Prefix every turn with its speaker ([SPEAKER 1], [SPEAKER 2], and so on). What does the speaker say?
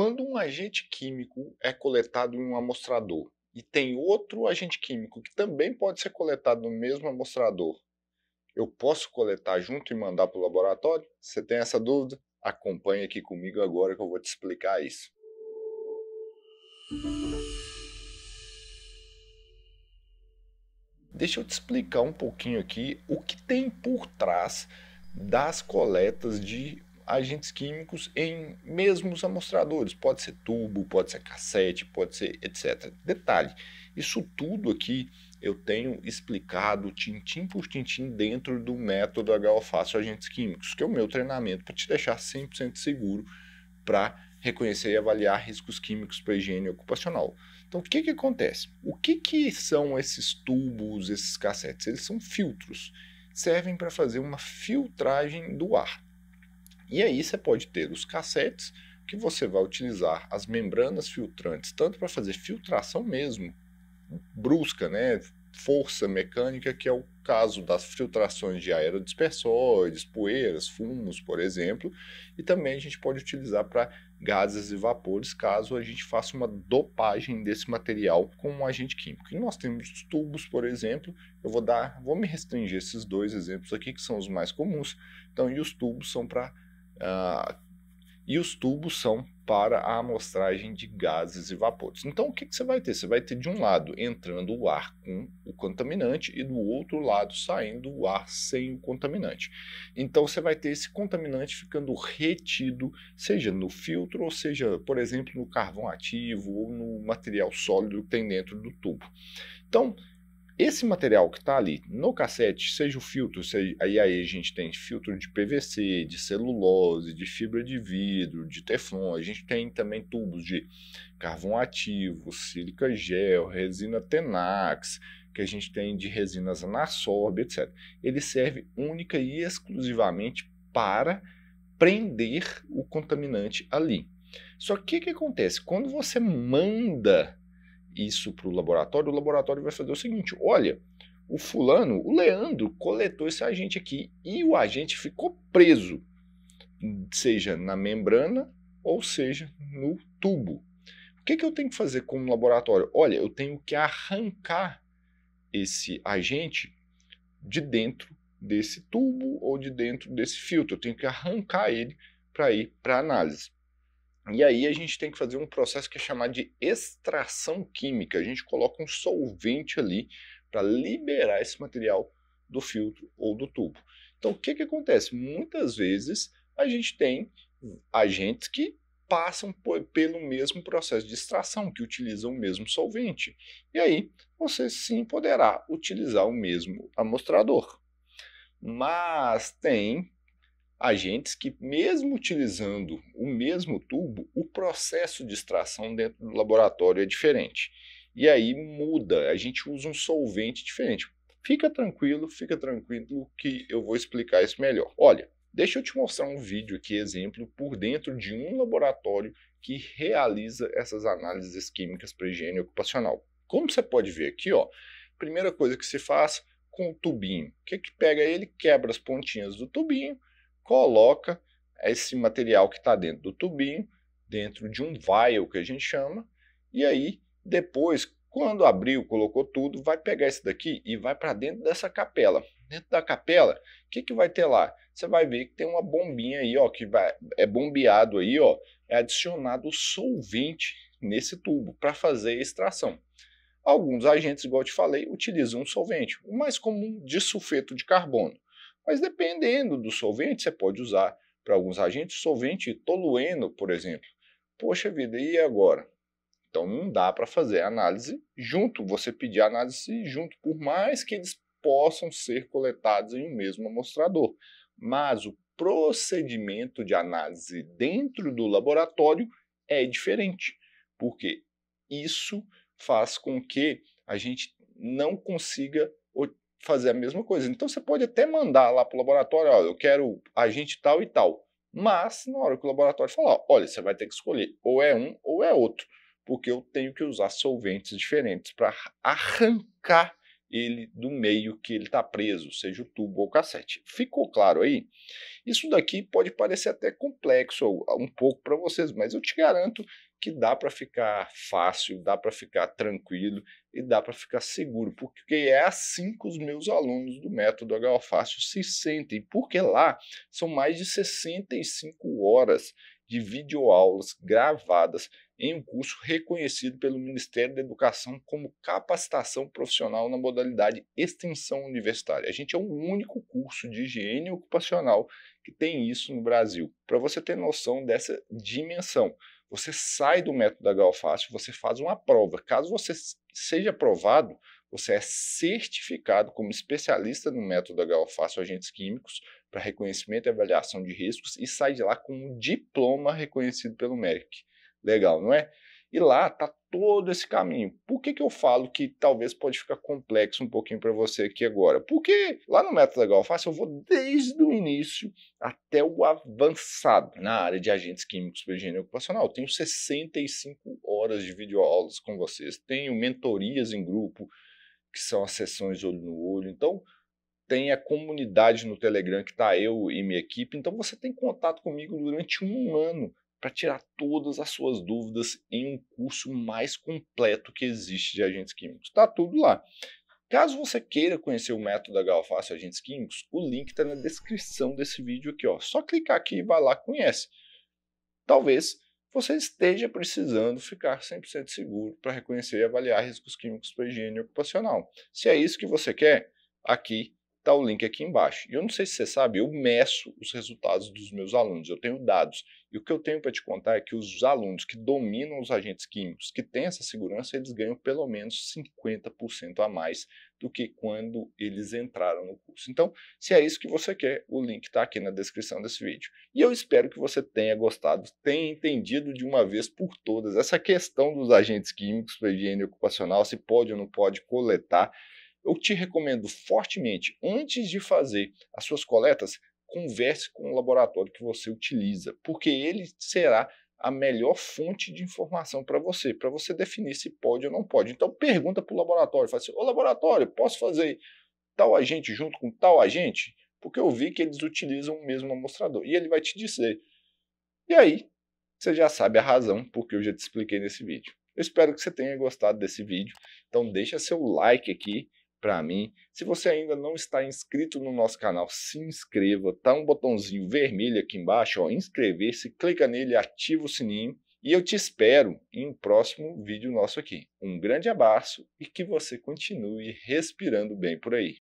[SPEAKER 1] Quando um agente químico é coletado em um amostrador e tem outro agente químico que também pode ser coletado no mesmo amostrador, eu posso coletar junto e mandar para o laboratório? Você tem essa dúvida? Acompanhe aqui comigo agora que eu vou te explicar isso. Deixa eu te explicar um pouquinho aqui o que tem por trás das coletas de agentes químicos em mesmos amostradores. Pode ser tubo, pode ser cassete, pode ser etc. Detalhe, isso tudo aqui eu tenho explicado tintim por tintim dentro do método HOFácil Agentes Químicos, que é o meu treinamento para te deixar 100% seguro para reconhecer e avaliar riscos químicos para a higiene ocupacional. Então, o que, que acontece? O que, que são esses tubos, esses cassetes? Eles são filtros. Servem para fazer uma filtragem do ar. E aí você pode ter os cassetes que você vai utilizar as membranas filtrantes, tanto para fazer filtração mesmo, brusca, né? Força mecânica, que é o caso das filtrações de aerodispersóides, poeiras, fumos, por exemplo, e também a gente pode utilizar para gases e vapores, caso a gente faça uma dopagem desse material com um agente químico. E nós temos tubos, por exemplo, eu vou dar, vou me restringir a esses dois exemplos aqui que são os mais comuns. Então, e os tubos são para Uh, e os tubos são para a amostragem de gases e vapores. Então, o que, que você vai ter? Você vai ter de um lado entrando o ar com o contaminante e do outro lado saindo o ar sem o contaminante. Então, você vai ter esse contaminante ficando retido, seja no filtro, ou seja, por exemplo, no carvão ativo ou no material sólido que tem dentro do tubo. Então, esse material que está ali no cassete, seja o filtro, seja, aí, aí a gente tem filtro de PVC, de celulose, de fibra de vidro, de teflon, a gente tem também tubos de carvão ativo, sílica gel, resina tenax, que a gente tem de resinas anassorb, etc. Ele serve única e exclusivamente para prender o contaminante ali. Só que o que acontece? Quando você manda isso para o laboratório, o laboratório vai fazer o seguinte: olha, o fulano, o Leandro, coletou esse agente aqui e o agente ficou preso, seja na membrana ou seja no tubo. O que, que eu tenho que fazer como laboratório? Olha, eu tenho que arrancar esse agente de dentro desse tubo ou de dentro desse filtro. Eu tenho que arrancar ele para ir para análise. E aí a gente tem que fazer um processo que é chamado de extração química. A gente coloca um solvente ali para liberar esse material do filtro ou do tubo. Então, o que, que acontece? Muitas vezes a gente tem agentes que passam pelo mesmo processo de extração, que utilizam o mesmo solvente. E aí, você sim poderá utilizar o mesmo amostrador. Mas tem agentes que, mesmo utilizando o mesmo tubo, o processo de extração dentro do laboratório é diferente. E aí muda, a gente usa um solvente diferente. Fica tranquilo, fica tranquilo que eu vou explicar isso melhor. Olha, deixa eu te mostrar um vídeo aqui, exemplo, por dentro de um laboratório que realiza essas análises químicas para higiene ocupacional. Como você pode ver aqui, ó, primeira coisa que se faz com o tubinho. O que, que pega ele? Quebra as pontinhas do tubinho, coloca esse material que está dentro do tubinho, dentro de um vial que a gente chama, e aí depois, quando abriu, colocou tudo, vai pegar esse daqui e vai para dentro dessa capela. Dentro da capela, o que, que vai ter lá? Você vai ver que tem uma bombinha aí, ó, que vai, é bombeado aí, ó, é adicionado solvente nesse tubo para fazer a extração. Alguns agentes, igual eu te falei, utilizam um solvente, o mais comum de sulfeto de carbono. Mas dependendo do solvente, você pode usar para alguns agentes solvente tolueno, por exemplo. Poxa vida, e agora? Então não dá para fazer análise junto, você pedir análise junto, por mais que eles possam ser coletados em um mesmo amostrador. Mas o procedimento de análise dentro do laboratório é diferente, porque isso faz com que a gente não consiga fazer a mesma coisa. Então você pode até mandar lá para o laboratório, eu quero agente tal e tal. Mas na hora que o laboratório falar, olha, você vai ter que escolher ou é um ou é outro, porque eu tenho que usar solventes diferentes para arrancar ele do meio que ele está preso, seja o tubo ou o cassete. Ficou claro aí? Isso daqui pode parecer até complexo um pouco para vocês, mas eu te garanto que dá para ficar fácil, dá para ficar tranquilo e dá para ficar seguro, porque é assim que os meus alunos do método HO Fácil se sentem, porque lá são mais de 65 horas de videoaulas gravadas em um curso reconhecido pelo Ministério da Educação como capacitação profissional na modalidade extensão universitária. A gente é o único curso de higiene ocupacional que tem isso no Brasil. Para você ter noção dessa dimensão, você sai do método da Galfácio, você faz uma prova. Caso você seja aprovado, você é certificado como especialista no método da Galfácio Agentes Químicos para reconhecimento e avaliação de riscos e sai de lá com um diploma reconhecido pelo MERC. Legal, não é? E lá tá todo esse caminho. Por que, que eu falo que talvez pode ficar complexo um pouquinho para você aqui agora? Porque lá no Método Legal Fácil eu vou desde o início até o avançado na área de agentes químicos para higiene ocupacional. Eu tenho 65 horas de videoaulas com vocês, tenho mentorias em grupo, que são as sessões olho no olho. Então, tem a comunidade no Telegram que está eu e minha equipe. Então, você tem contato comigo durante um ano para tirar todas as suas dúvidas em um curso mais completo que existe de agentes químicos. Está tudo lá. Caso você queira conhecer o método da Galface Agentes Químicos, o link está na descrição desse vídeo aqui. Ó. Só clicar aqui e vai lá, conhece. Talvez você esteja precisando ficar 100% seguro para reconhecer e avaliar riscos químicos para higiene ocupacional. Se é isso que você quer, aqui Está o link aqui embaixo. E eu não sei se você sabe, eu meço os resultados dos meus alunos, eu tenho dados. E o que eu tenho para te contar é que os alunos que dominam os agentes químicos, que têm essa segurança, eles ganham pelo menos 50% a mais do que quando eles entraram no curso. Então, se é isso que você quer, o link está aqui na descrição desse vídeo. E eu espero que você tenha gostado, tenha entendido de uma vez por todas essa questão dos agentes químicos para higiene ocupacional, se pode ou não pode coletar. Eu te recomendo fortemente, antes de fazer as suas coletas, converse com o laboratório que você utiliza, porque ele será a melhor fonte de informação para você, para você definir se pode ou não pode. Então pergunta para o laboratório, fala assim, ô laboratório, posso fazer tal agente junto com tal agente? Porque eu vi que eles utilizam o mesmo amostrador. E ele vai te dizer. E aí, você já sabe a razão, porque eu já te expliquei nesse vídeo. Eu espero que você tenha gostado desse vídeo. Então deixa seu like aqui para mim. Se você ainda não está inscrito no nosso canal, se inscreva. Tá um botãozinho vermelho aqui embaixo, ó, inscrever-se, clica nele, ativa o sininho e eu te espero em um próximo vídeo nosso aqui. Um grande abraço e que você continue respirando bem por aí.